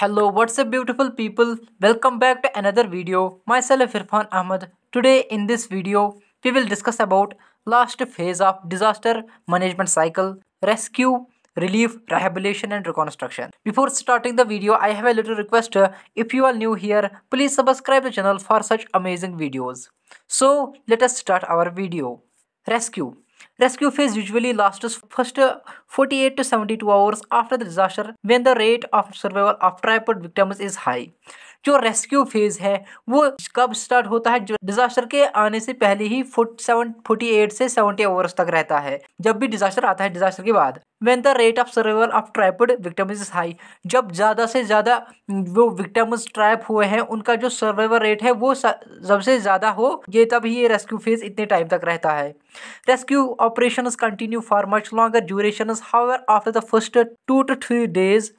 Hello, what's up beautiful people? Welcome back to another video. Myself Irfan Ahmad. Today in this video, we will discuss about last phase of disaster management cycle, rescue, relief, rehabilitation and reconstruction. Before starting the video, I have a little request. If you are new here, please subscribe the channel for such amazing videos. So, let us start our video. Rescue Rescue phase usually lasts first uh, 48 to 72 hours after the disaster when the rate of survival of tripod victims is high. जो rescue phase है वो कब start होता है जो disaster के आने से पहले ही फुट सेवन फोर्टी एट से सेवेंटी आवर्स तक रहता है जब भी डिजास्टर आता है डिजास्टर के बाद when the rate of survival of trapped victim is high जब ज़्यादा से ज़्यादा वो विक्टम्स ट्रैप हुए हैं उनका जो सर्वाइवल रेट है वो सबसे ज़्यादा हो ये तब ही ये रेस्क्यू फेज इतने टाइम तक रहता है rescue operation continue for much longer duration hour after the first two two three days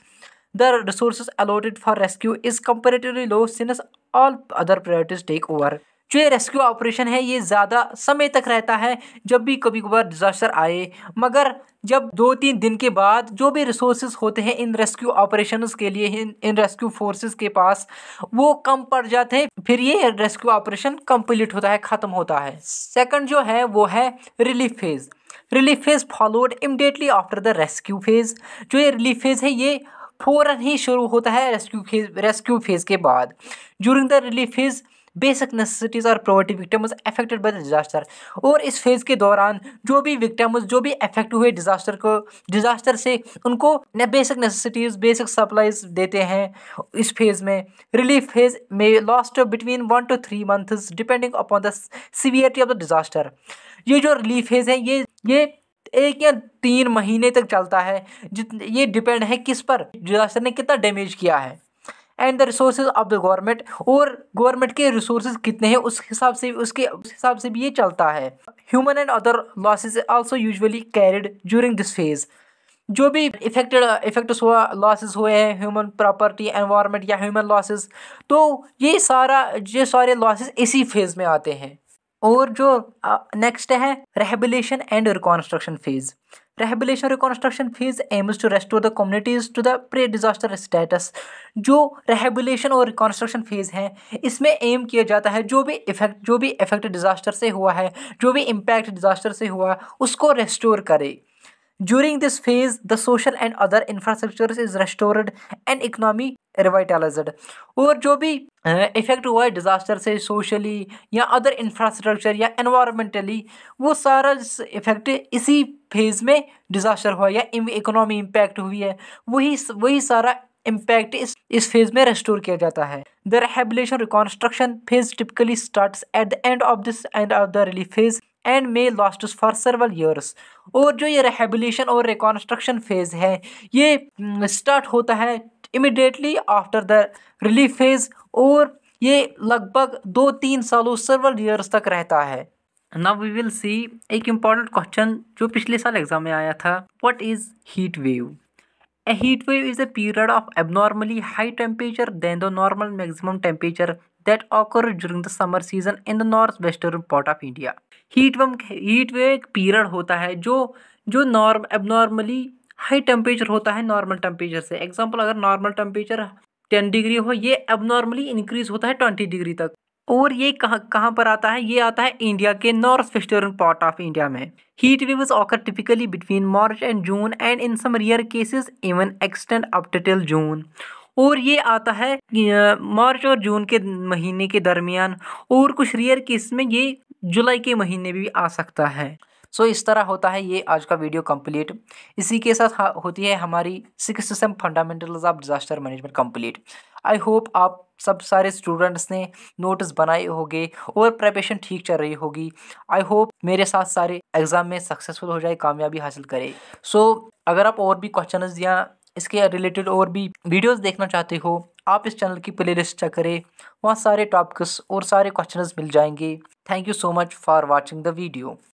the resources allotted for rescue is comparatively low since all other priorities take over जो ये rescue operation है ये ज़्यादा समय तक रहता है जब भी कभी कभार डिज़ास्टर आए मगर जब दो तीन दिन के बाद जो भी रिसोर्सेज होते हैं इन रेस्क्यू ऑपरेशंस के लिए इन इन रेस्क्यू फोर्सेस के पास वो कम पड़ जाते हैं फिर ये रेस्क्यू ऑपरेशन कंप्लीट होता है ख़त्म होता है सेकंड जो है वो है relief phase relief phase followed immediately after the rescue phase जो ये रिलीफ फेज़ है ये फ़ौरन ही शुरू होता है रेस्क्यू फेज रेस्क्यू फेज़ के बाद during the relief phase basic necessities और poverty victims affected by the disaster और इस फेज़ के दौरान जो भी विक्टम्स जो भी अफेक्ट हुए डिज़ास्टर को डिज़ास्टर से उनको बेसिक नेसेसिटीज़ बेसिक सप्लाइज देते हैं इस फेज़ में रिलीफ फेज़ में last between one two three months depending upon the severity of the disaster ये जो रिलीफ फेज़ है ये ये एक या तीन महीने तक चलता है जित ये डिपेंड है किस पर डिजास्टर ने कितना डैमेज किया है and the resource of the government और गवर्नमेंट के रिसोर्स कितने हैं उस हिसाब से उसके उस हिसाब से भी ये चलता है human and other losses also usually carried during this phase जो भी इफेक्टेड इफ़ेक्ट हुआ लॉसेस हुए हैं ह्यूमन प्रॉपर्टी एनवायरनमेंट या ह्यूमन लॉसेस तो ये सारा ये सारे लॉसेस इसी फेज़ में आते हैं और जो नेक्स्ट है rehabilitation and reconstruction phase rehabilitation reconstruction phase aims to restore the communities to the pre disaster status जो रेहबिलेशन और रिकॉन्स्ट्रक्शन फेज है इसमें एम किया जाता है जो भी इफेक्ट जो भी इफेक्ट डिजास्टर से हुआ है जो भी इम्पैक्ट डिजास्टर से हुआ उसको रेस्टोर करे During this phase, the social and other infrastructures is restored and economy revitalise और जो भी इफ़ेक्ट हुआ है डिज़ास्टर से सोशली या अदर इंफ्रास्ट्रक्चर या एनवायरमेंटली वो सारा इफ़ेक्ट इसी फेज़ में डिज़ास्टर हुआ या इकोनॉमी इम्पैक्ट हुई है वही वही सारा इम्पैक्ट इस इस फेज़ में रेस्टोर किया जाता है the rehabilitation reconstruction phase typically start at the end of this end of the relief phase and may last for several years और जो ये रिहेबिलेशन और रिकॉन्स्ट्रक्शन फेज है ये स्टार्ट mm, होता है immediately after the relief phase और ये लगभग दो तीन सालों सर्वल ईयर्स तक रहता है नाउ वी विल सी एक इम्पॉर्टेंट क्वेश्चन जो पिछले साल एग्जाम में आया था what is heat wave a heat wave is a period of abnormally high temperature than the normal maximum temperature that occur during the summer season in the north western part of India heat wave heat wave एक period होता है जो जो norm abnormally high temperature होता है normal temperature से example अगर normal temperature ten degree हो ये एबनॉर्मली इंक्रीज होता है ट्वेंटी डिग्री तक और ये कहाँ कहाँ पर आता है ये आता है इंडिया के north western part of India में heat wave occur typically between March and June and in some rare cases even extend up till June और ये आता है मार्च और जून के महीने के दरमियान और कुछ रेयर केस में ये जुलाई के महीने भी आ सकता है सो इस तरह होता है ये आज का वीडियो कंप्लीट इसी के साथ होती है हमारी six system fundamentals of disaster management complete I hope आप सब सारे स्टूडेंट्स ने नोट्स बनाए होंगे और प्रेपरेशन ठीक चल रही होगी आई होप मेरे साथ सारे एग्ज़ाम में सक्सेसफुल हो जाए कामयाबी हासिल करें सो so, अगर आप और भी क्वेश्चन या इसके रिलेटेड और भी वीडियोस देखना चाहते हो आप इस चैनल की प्ले लिस्ट चेक करें वहाँ सारे टॉपिक्स और सारे क्वेश्चन मिल जाएंगे thank you so much for watching the video